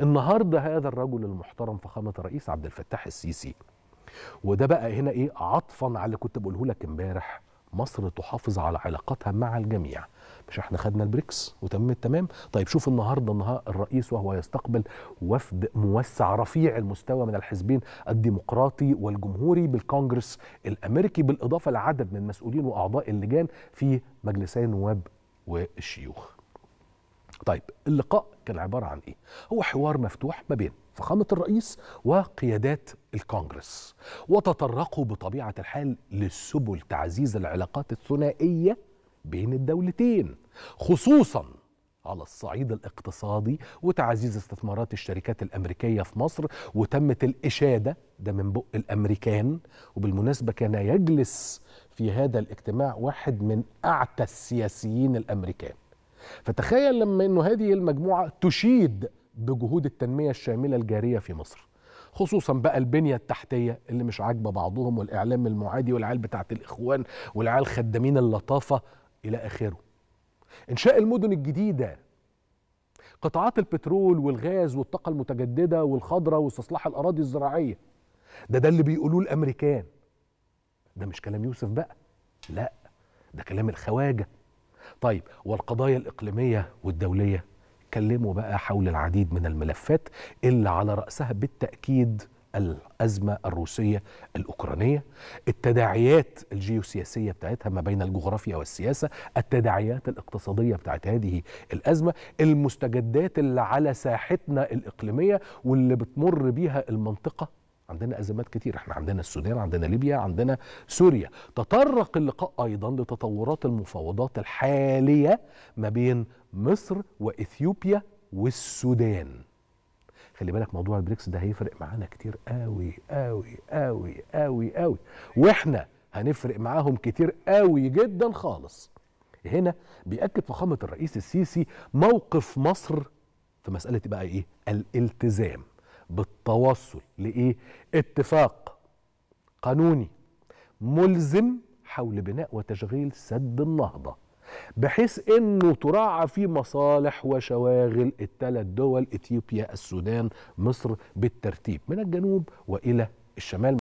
النهارده هذا الرجل المحترم فخامه الرئيس عبد الفتاح السيسي وده بقى هنا ايه عطفا على اللي كنت بقوله لك امبارح مصر تحافظ على علاقاتها مع الجميع مش احنا خدنا البريكس وتم التمام طيب شوف النهارده النهار الرئيس وهو يستقبل وفد موسع رفيع المستوى من الحزبين الديمقراطي والجمهوري بالكونجرس الامريكي بالاضافه لعدد من مسؤولين واعضاء اللجان في مجلسي النواب والشيوخ طيب اللقاء كان عبارة عن إيه؟ هو حوار مفتوح ما بين فخامة الرئيس وقيادات الكونغرس وتطرقوا بطبيعة الحال لسبل تعزيز العلاقات الثنائية بين الدولتين خصوصا على الصعيد الاقتصادي وتعزيز استثمارات الشركات الامريكيه في مصر وتمت الاشاده ده من بق الامريكان وبالمناسبه كان يجلس في هذا الاجتماع واحد من اعتى السياسيين الامريكان فتخيل لما انه هذه المجموعه تشيد بجهود التنميه الشامله الجاريه في مصر خصوصا بقى البنيه التحتيه اللي مش عاجبه بعضهم والاعلام المعادي والعيال بتاعه الاخوان والعيال خدامين اللطافه الى اخره انشاء المدن الجديده قطاعات البترول والغاز والطاقه المتجدده والخضره واستصلاح الاراضي الزراعيه ده ده اللي بيقولوه الامريكان ده مش كلام يوسف بقى لا ده كلام الخواجه طيب والقضايا الإقليمية والدولية اتكلموا بقى حول العديد من الملفات اللي على رأسها بالتأكيد الأزمة الروسية الأوكرانية التداعيات الجيوسياسية بتاعتها ما بين الجغرافيا والسياسة التداعيات الاقتصادية بتاعت هذه الأزمة المستجدات اللي على ساحتنا الإقليمية واللي بتمر بيها المنطقة عندنا ازمات كتير احنا عندنا السودان عندنا ليبيا عندنا سوريا تطرق اللقاء ايضا لتطورات المفاوضات الحاليه ما بين مصر واثيوبيا والسودان خلي بالك موضوع البريكس ده هيفرق معانا كتير قوي قوي قوي قوي قوي واحنا هنفرق معاهم كتير قوي جدا خالص هنا بيأكد فخامة الرئيس السيسي موقف مصر في مسألة بقى إيه الالتزام بالتوصل لايه اتفاق قانوني ملزم حول بناء وتشغيل سد النهضه بحيث انه تراعى فيه مصالح وشواغل الثلاث دول اثيوبيا السودان مصر بالترتيب من الجنوب والى الشمال